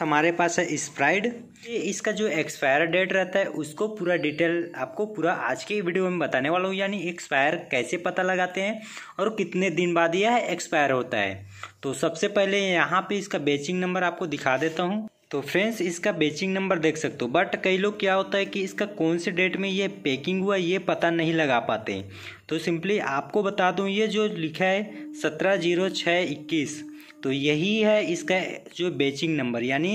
हमारे पास है स्प्राइड इसका जो एक्सपायर डेट रहता है उसको पूरा डिटेल आपको पूरा आज के वीडियो में बताने वाला हूँ यानी एक्सपायर कैसे पता लगाते हैं और कितने दिन बाद यह एक्सपायर होता है तो सबसे पहले यहाँ पे इसका बेचिंग नंबर आपको दिखा देता हूँ तो फ्रेंड्स इसका बेचिंग नंबर देख सकते हो बट कई लोग क्या होता है कि इसका कौन से डेट में ये पैकिंग हुआ ये पता नहीं लगा पाते तो सिंपली आपको बता दूं ये जो लिखा है सत्रह जीरो छः इक्कीस तो यही है इसका जो बेचिंग नंबर यानी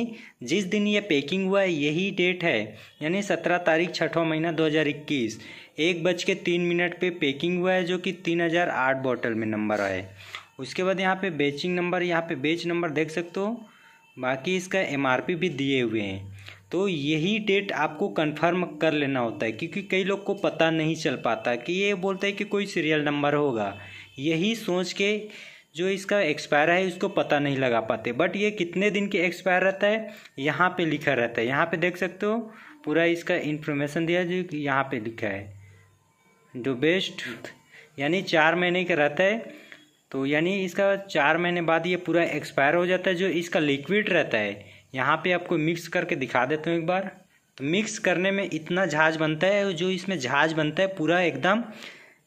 जिस दिन ये पैकिंग हुआ है यही डेट है यानी सत्रह तारीख छठवा महीना दो हज़ार इक्कीस एक बज के तीन मिनट पे पैकिंग हुआ है जो कि तीन हज़ार आठ बॉटल में नंबर है उसके बाद यहाँ पे बेचिंग नंबर यहाँ पे बेच नंबर देख सकते हो बाकी इसका एम भी दिए हुए हैं तो यही डेट आपको कंफर्म कर लेना होता है क्योंकि कई लोग को पता नहीं चल पाता कि ये बोलता है कि कोई सीरियल नंबर होगा यही सोच के जो इसका एक्सपायर है इसको पता नहीं लगा पाते बट ये कितने दिन के एक्सपायर रहता है यहाँ पे लिखा रहता है यहाँ पे देख सकते हो पूरा इसका इन्फॉर्मेशन दिया जो यहाँ पे लिखा है जो बेस्ट यानी चार महीने का रहता है तो यानी इसका चार महीने बाद ये पूरा एक्सपायर हो जाता है जो इसका लिक्विड रहता है यहाँ पे आपको मिक्स करके दिखा देता हूँ एक बार तो मिक्स करने में इतना झाज बनता है जो इसमें झाज बनता है पूरा एकदम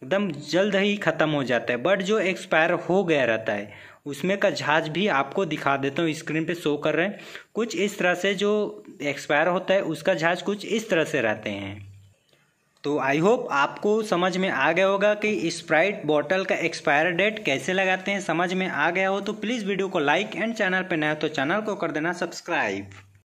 एकदम जल्द ही ख़त्म हो जाता है बट जो एक्सपायर हो गया रहता है उसमें का झाज भी आपको दिखा देता हूँ स्क्रीन पे शो कर रहे हैं कुछ इस तरह से जो एक्सपायर होता है उसका झाज कुछ इस तरह से रहते हैं तो आई होप आपको समझ में आ गया होगा कि स्प्राइट बॉटल का एक्सपायर डेट कैसे लगाते हैं समझ में आ गया हो तो प्लीज़ वीडियो को लाइक एंड चैनल पर नया तो चैनल को कर देना सब्सक्राइब